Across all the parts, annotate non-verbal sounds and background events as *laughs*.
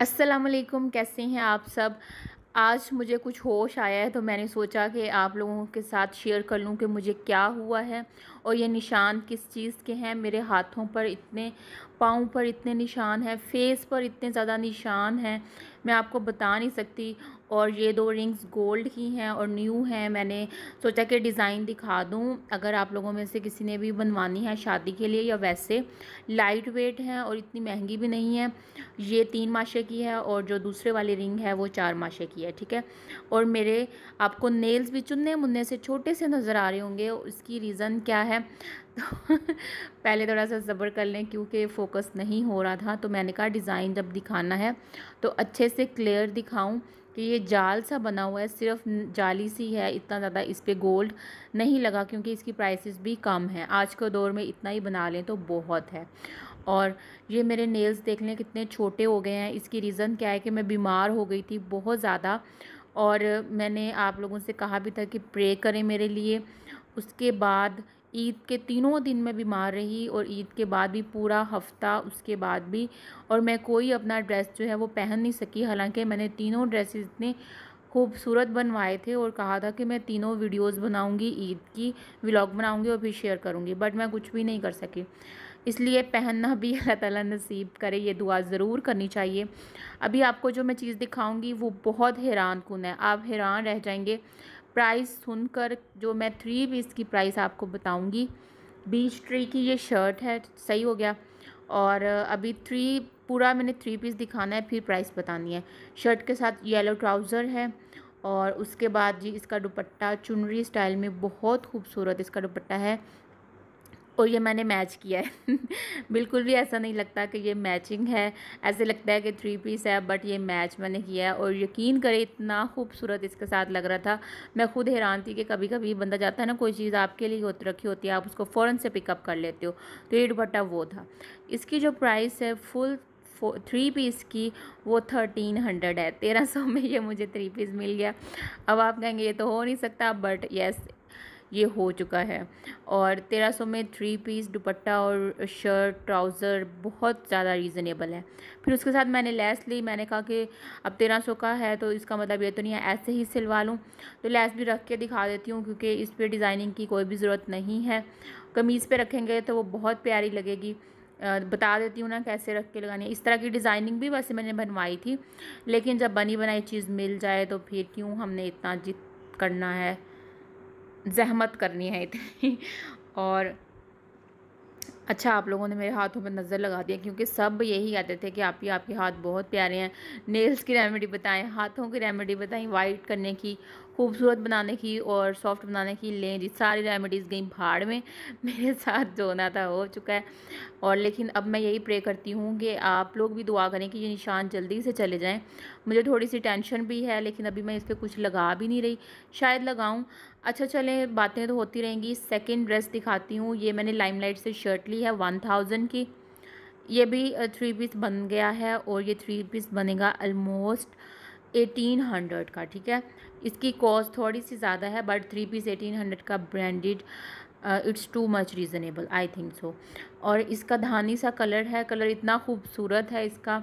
असलकुम कैसे हैं आप सब आज मुझे कुछ होश आया है तो मैंने सोचा कि आप लोगों के साथ शेयर कर लूँ कि मुझे क्या हुआ है और ये निशान किस चीज़ के हैं मेरे हाथों पर इतने पाँव पर इतने निशान हैं फेस पर इतने ज़्यादा निशान हैं मैं आपको बता नहीं सकती और ये दो रिंग्स गोल्ड की हैं और न्यू हैं मैंने सोचा कि डिज़ाइन दिखा दूँ अगर आप लोगों में से किसी ने भी बनवानी है शादी के लिए या वैसे लाइट वेट हैं और इतनी महंगी भी नहीं है ये तीन माशे की है और जो दूसरे वाली रिंग है वो चार माशे की है ठीक है और मेरे आपको नेल्स भी चुनने मुन्ने से छोटे से नज़र आ रहे होंगे इसकी रीज़न क्या है है तो *laughs* पहले थोड़ा सा सब्र कर लें क्योंकि फोकस नहीं हो रहा था तो मैंने कहा डिज़ाइन जब दिखाना है तो अच्छे से क्लियर दिखाऊं कि ये जाल सा बना हुआ है सिर्फ जाली सी है इतना ज़्यादा इस पर गोल्ड नहीं लगा क्योंकि इसकी प्राइसेस भी कम है आज के दौर में इतना ही बना लें तो बहुत है और ये मेरे नेल्स देख लें कितने छोटे हो गए हैं इसकी रीज़न क्या है कि मैं बीमार हो गई थी बहुत ज़्यादा और मैंने आप लोगों से कहा भी था कि प्रे करें मेरे लिए उसके बाद ईद के तीनों दिन में बीमार रही और ईद के बाद भी पूरा हफ्ता उसके बाद भी और मैं कोई अपना ड्रेस जो है वो पहन नहीं सकी हालांकि मैंने तीनों ड्रेसेस इतने खूबसूरत बनवाए थे और कहा था कि मैं तीनों वीडियोस बनाऊंगी ईद की व्लॉग बनाऊंगी और फिर शेयर करूंगी बट मैं कुछ भी नहीं कर सकी इसलिए पहनना भी *laughs* अल्लाह ताला नसीब करे ये दुआ ज़रूर करनी चाहिए अभी आपको जो मैं चीज़ दिखाऊंगी वो बहुत हैरान कन है आप हैरान रह जाएंगे प्राइस सुनकर जो मैं थ्री पीस की प्राइस आपको बताऊंगी बीच ट्री की ये शर्ट है सही हो गया और अभी थ्री पूरा मैंने थ्री पीस दिखाना है फिर प्राइस बतानी है शर्ट के साथ येलो ट्राउज़र है और उसके बाद जी इसका दुपट्टा चुनरी स्टाइल में बहुत खूबसूरत इसका दुपट्टा है और ये मैंने मैच किया है *laughs* बिल्कुल भी ऐसा नहीं लगता कि ये मैचिंग है ऐसे लगता है कि थ्री पीस है बट ये मैच मैंने किया है और यकीन करें इतना खूबसूरत इसके साथ लग रहा था मैं खुद हैरान थी कि कभी कभी बंदा जाता है ना कोई चीज़ आपके लिए होती रखी होती है आप उसको फ़ौरन से पिकअप कर लेते हो तो ये दुपट्टा वो था इसकी जो प्राइस है फुल थ्री पीस की वो थर्टीन हंड्रेड है तेरह सौ में ये मुझे थ्री पीस मिल गया अब आप कहेंगे ये तो हो नहीं सकता बट येस ये हो चुका है और तेरह सौ में थ्री पीस दुपट्टा और शर्ट ट्राउज़र बहुत ज़्यादा रीज़नेबल है फिर उसके साथ मैंने लेस ली मैंने कहा कि अब तेरह सौ का है तो इसका मतलब ये तो नहीं है ऐसे ही सिलवा लूँ तो लेस भी रख के दिखा देती हूँ क्योंकि इस पर डिज़ाइनिंग की कोई भी ज़रूरत नहीं है कमीज़ पर रखेंगे तो वो बहुत प्यारी लगेगी बता देती हूँ ना कैसे रख के लगानी है इस तरह की डिज़ाइनिंग भी वैसे मैंने बनवाई थी लेकिन जब बनी बनाई चीज़ मिल जाए तो फिर क्यों हमने इतना जिद करना है जहमत करनी है इतनी और अच्छा आप लोगों ने मेरे हाथों पर नज़र लगा दिया क्योंकि सब यही कहते थे कि आप ही आपके हाथ बहुत प्यारे हैं नेल्स की रेमेडी बताएं हाथों की रेमेडी बताएं वाइट करने की खूबसूरत बनाने की और सॉफ्ट बनाने की लें जी सारी रेमेडीज़ गई भाड़ में *laughs* मेरे साथ जो होना था हो चुका है और लेकिन अब मैं यही प्रे करती हूँ कि आप लोग भी दुआ करें कि ये निशान जल्दी से चले जाएँ मुझे थोड़ी सी टेंशन भी है लेकिन अभी मैं इस पर कुछ लगा भी नहीं रही शायद लगाऊँ अच्छा चलें बातें तो होती रहेंगी सेकेंड ड्रेस दिखाती हूँ ये मैंने लाइमलाइट से शर्ट ली है वन थाउजेंड की ये भी थ्री पीस बन गया है और ये थ्री पीस बनेगा अलमोस्ट एटीन हंड्रेड का ठीक है इसकी कॉस्ट थोड़ी सी ज़्यादा है but three piece eighteen hundred का branded it's too much reasonable I think so और इसका धानी सा कलर है कलर इतना खूबसूरत है इसका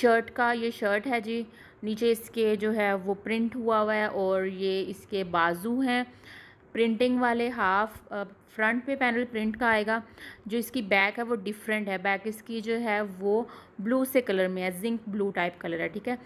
शर्ट का ये शर्ट है जी नीचे इसके जो है वो प्रिंट हुआ हुआ है और ये इसके बाजू हैं प्रिंटिंग वाले हाफ फ्रंट पे पैनल प्रिंट का आएगा जो इसकी बैक है वो डिफरेंट है बैक इसकी जो है वो ब्लू से कलर में है जिंक ब्लू टाइप कलर है ठीक है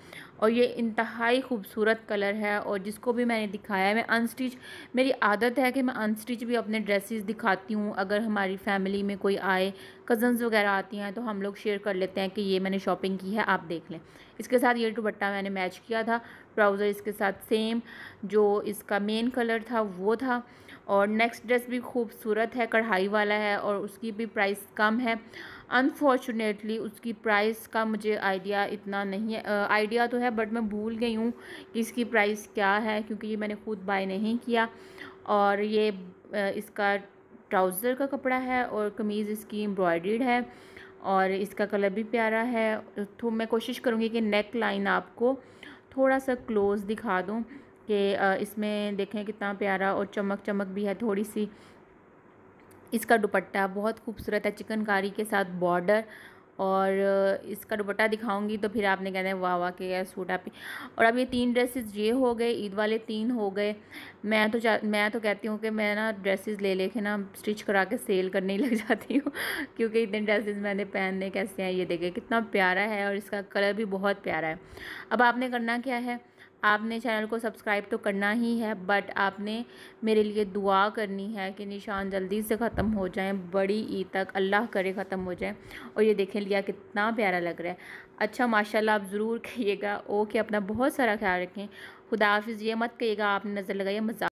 और ये इंतहाई खूबसूरत कलर है और जिसको भी मैंने दिखाया है मैं अनस्टिच मेरी आदत है कि मैं अनस्टिच भी अपने ड्रेसेस दिखाती हूँ अगर हमारी फैमिली में कोई आए कज़न्स वगैरह आती हैं तो हम लोग शेयर कर लेते हैं कि ये मैंने शॉपिंग की है आप देख लें इसके साथ ये दुपट्टा मैंने मैच किया था ट्राउज़र इसके साथ सेम जो इसका मेन कलर था वो था और नेक्स्ट ड्रेस भी खूबसूरत है कढ़ाई वाला है और उसकी भी प्राइस कम है अनफॉर्चुनेटली उसकी प्राइस का मुझे आइडिया इतना नहीं है आइडिया तो है बट मैं भूल गई हूँ कि इसकी प्राइस क्या है क्योंकि ये मैंने ख़ुद बाय नहीं किया और ये इसका ट्राउज़र का कपड़ा है और कमीज़ इसकी एम्ब्रॉयड्रीड है और इसका कलर भी प्यारा है तो मैं कोशिश करूँगी कि नेक लाइन आपको थोड़ा सा क्लोज़ दिखा दूँ कि इसमें देखें कितना प्यारा और चमक चमक भी है थोड़ी सी इसका दुपट्टा बहुत खूबसूरत है चिकनकारी के साथ बॉर्डर और इसका दुपट्टा दिखाऊंगी तो फिर आपने कहना है वाह वाह के यार सूट आप और अब ये तीन ड्रेसेस ये हो गए ईद वाले तीन हो गए मैं तो मैं तो कहती हूँ कि मैं ना ड्रेसेस ले लेके ना स्टिच करा के सेल करने ही *laughs* लग जाती हूँ क्योंकि इतने ड्रेसेस मैंने पहनने कैसे हैं ये देखे कितना प्यारा है और इसका कलर भी बहुत प्यारा है अब आपने करना क्या है आपने चैनल को सब्सक्राइब तो करना ही है बट आपने मेरे लिए दुआ करनी है कि निशान जल्दी से ख़त्म हो जाए बड़ी ईद तक अल्लाह करे ख़त्म हो जाए और ये देखें लिया कितना प्यारा लग रहा है अच्छा माशाल्लाह आप ज़रूर कहिएगा ओके अपना बहुत सारा ख्याल रखें खुदा हाफिज़ ये मत कहिएगा आपने नज़र लगाइए मजाक